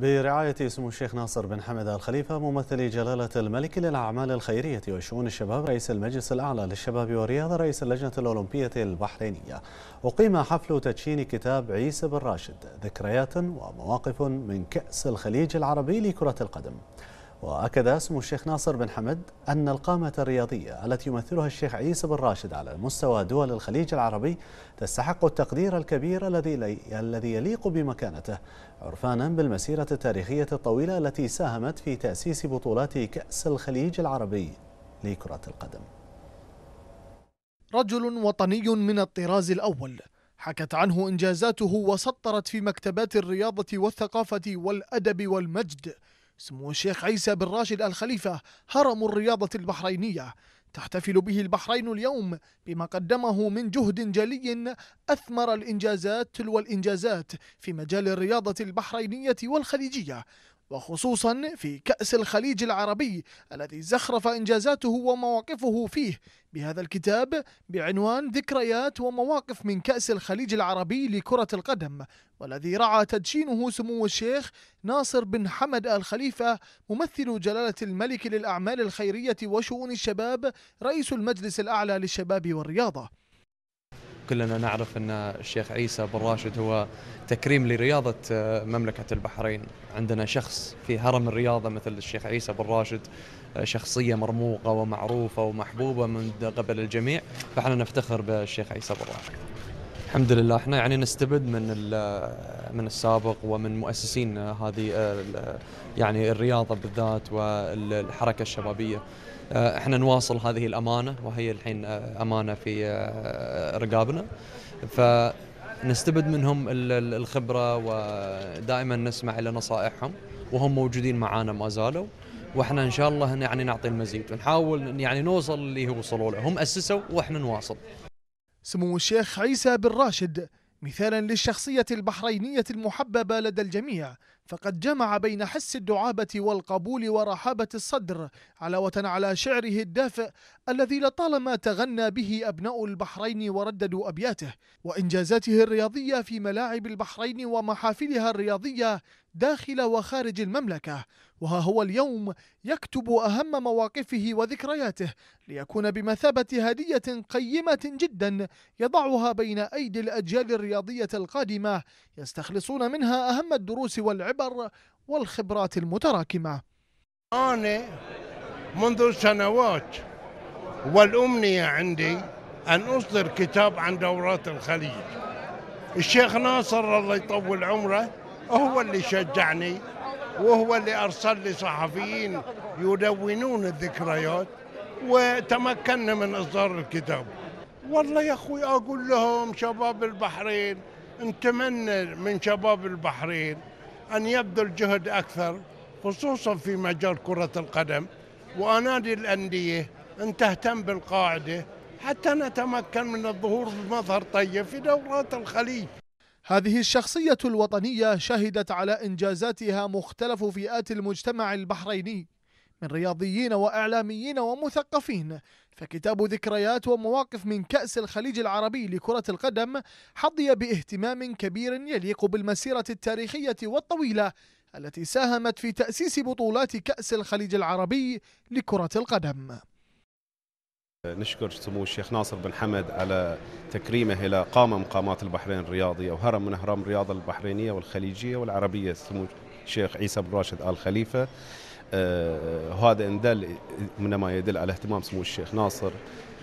برعاية سمو الشيخ ناصر بن حمد الخليفة ممثل جلالة الملك للأعمال الخيرية وشؤون الشباب رئيس المجلس الأعلى للشباب والرياضة رئيس اللجنة الأولمبية البحرينية أقيم حفل تدشين كتاب عيسى بن راشد ذكريات ومواقف من كأس الخليج العربي لكرة القدم وأكد اسم الشيخ ناصر بن حمد أن القامة الرياضية التي يمثلها الشيخ عيسى بن راشد على مستوى دول الخليج العربي تستحق التقدير الكبير الذي الذي يليق بمكانته عرفانا بالمسيرة التاريخية الطويلة التي ساهمت في تأسيس بطولات كأس الخليج العربي لكرة القدم رجل وطني من الطراز الأول حكت عنه إنجازاته وسطرت في مكتبات الرياضة والثقافة والأدب والمجد سمو الشيخ عيسى بن راشد الخليفة هرم الرياضة البحرينية تحتفل به البحرين اليوم بما قدمه من جهد جلي أثمر الإنجازات والإنجازات الإنجازات في مجال الرياضة البحرينية والخليجية وخصوصا في كأس الخليج العربي الذي زخرف إنجازاته ومواقفه فيه بهذا الكتاب بعنوان ذكريات ومواقف من كأس الخليج العربي لكرة القدم والذي رعى تدشينه سمو الشيخ ناصر بن حمد آل خليفة ممثل جلالة الملك للأعمال الخيرية وشؤون الشباب رئيس المجلس الأعلى للشباب والرياضة كلنا نعرف أن الشيخ عيسى بن راشد هو تكريم لرياضة آه، مملكة البحرين عندنا شخص في هرم الرياضة مثل الشيخ عيسى بن راشد آه، شخصية مرموقة ومعروفة ومحبوبة من قبل الجميع فإحنا نفتخر بالشيخ عيسى بن راشد الحمد لله احنا يعني نستبد من من السابق ومن مؤسسين هذه يعني الرياضه بالذات والحركه الشبابيه احنا نواصل هذه الامانه وهي الحين امانه في رقابنا فنستبد منهم الخبره ودائما نسمع الى نصائحهم وهم موجودين معانا ما زالوا واحنا ان شاء الله يعني نعطي المزيد ونحاول يعني نوصل اللي وصلوا له هم اسسوا واحنا نواصل سمو الشيخ عيسى بن راشد مثالا للشخصية البحرينية المحببة لدى الجميع فقد جمع بين حس الدعابة والقبول ورحابة الصدر علاوة على شعره الدافئ الذي لطالما تغنى به أبناء البحرين ورددوا أبياته وإنجازاته الرياضية في ملاعب البحرين ومحافلها الرياضية داخل وخارج المملكة وها هو اليوم يكتب أهم مواقفه وذكرياته ليكون بمثابة هدية قيمة جدا يضعها بين أيدي الأجيال الرياضية القادمة يستخلصون منها أهم الدروس والعبر الخبر والخبرات المتراكمة أنا منذ سنوات والأمنية عندي أن أصدر كتاب عن دورات الخليج الشيخ ناصر الله يطول عمره هو اللي شجعني وهو اللي أرسل لي صحفيين يدونون الذكريات وتمكنا من إصدار الكتاب والله يا أخوي أقول لهم شباب البحرين نتمنى من شباب البحرين أن يبذل جهد أكثر خصوصا في مجال كرة القدم وأنادي الأندية أن تهتم بالقاعدة حتى نتمكن من الظهور بمظهر طيب في دورات الخليج هذه الشخصية الوطنية شهدت على إنجازاتها مختلف فئات المجتمع البحريني من رياضيين وإعلاميين ومثقفين فكتاب ذكريات ومواقف من كأس الخليج العربي لكرة القدم حظي باهتمام كبير يليق بالمسيرة التاريخية والطويلة التي ساهمت في تأسيس بطولات كأس الخليج العربي لكرة القدم نشكر سمو الشيخ ناصر بن حمد على تكريمه إلى قامة مقامات البحرين الرياضية وهرم من أهرام الرياضة البحرينية والخليجية والعربية سمو الشيخ عيسى بن راشد آل خليفة وهذا آه، ندل انما يدل على اهتمام سمو الشيخ ناصر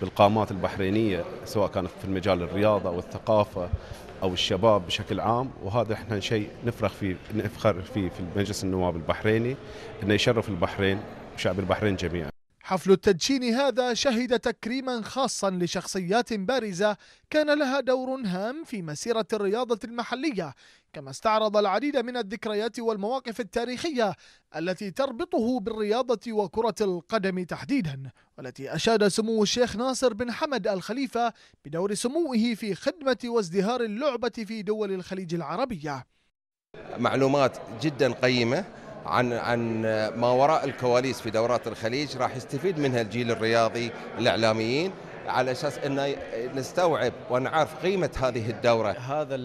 بالقامات البحرينيه سواء كانت في المجال الرياضه او الثقافه او الشباب بشكل عام وهذا احنا شيء نفرح فيه نفخر فيه في مجلس النواب البحريني انه يشرف البحرين وشعب البحرين جميعا حفل التدشين هذا شهد تكريما خاصا لشخصيات بارزة كان لها دور هام في مسيرة الرياضة المحلية كما استعرض العديد من الذكريات والمواقف التاريخية التي تربطه بالرياضة وكرة القدم تحديدا والتي أشاد سمو الشيخ ناصر بن حمد الخليفة بدور سموه في خدمة وازدهار اللعبة في دول الخليج العربية معلومات جدا قيمة عن عن ما وراء الكواليس في دورات الخليج راح يستفيد منها الجيل الرياضي الاعلاميين على اساس ان نستوعب ونعرف قيمه هذه الدوره. هذا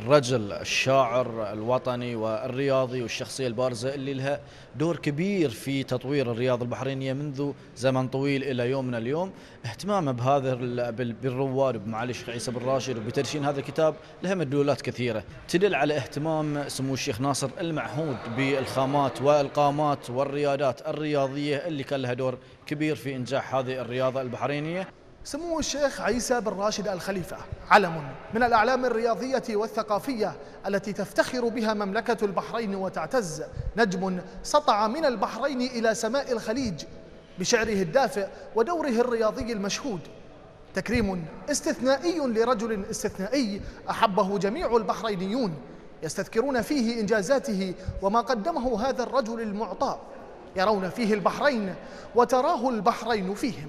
الرجل الشاعر الوطني والرياضي والشخصيه البارزه اللي لها دور كبير في تطوير الرياضه البحرينيه منذ زمن طويل الى يومنا اليوم، اهتمامه بهذا بالرواد بمعالي الشيخ عيسى بن راشد وبتدشين هذا الكتاب لها مدلولات كثيره، تدل على اهتمام سمو الشيخ ناصر المعهود بالخامات والقامات والريادات الرياضيه اللي كان لها دور كبير في انجاح هذه الرياضه البحرينيه العينية سمو الشيخ عيسى بن راشد الخليفة علم من الأعلام الرياضية والثقافية التي تفتخر بها مملكة البحرين وتعتز نجم سطع من البحرين إلى سماء الخليج بشعره الدافئ ودوره الرياضي المشهود تكريم استثنائي لرجل استثنائي أحبه جميع البحرينيون يستذكرون فيه إنجازاته وما قدمه هذا الرجل المعطاء يرون فيه البحرين وتراه البحرين فيهم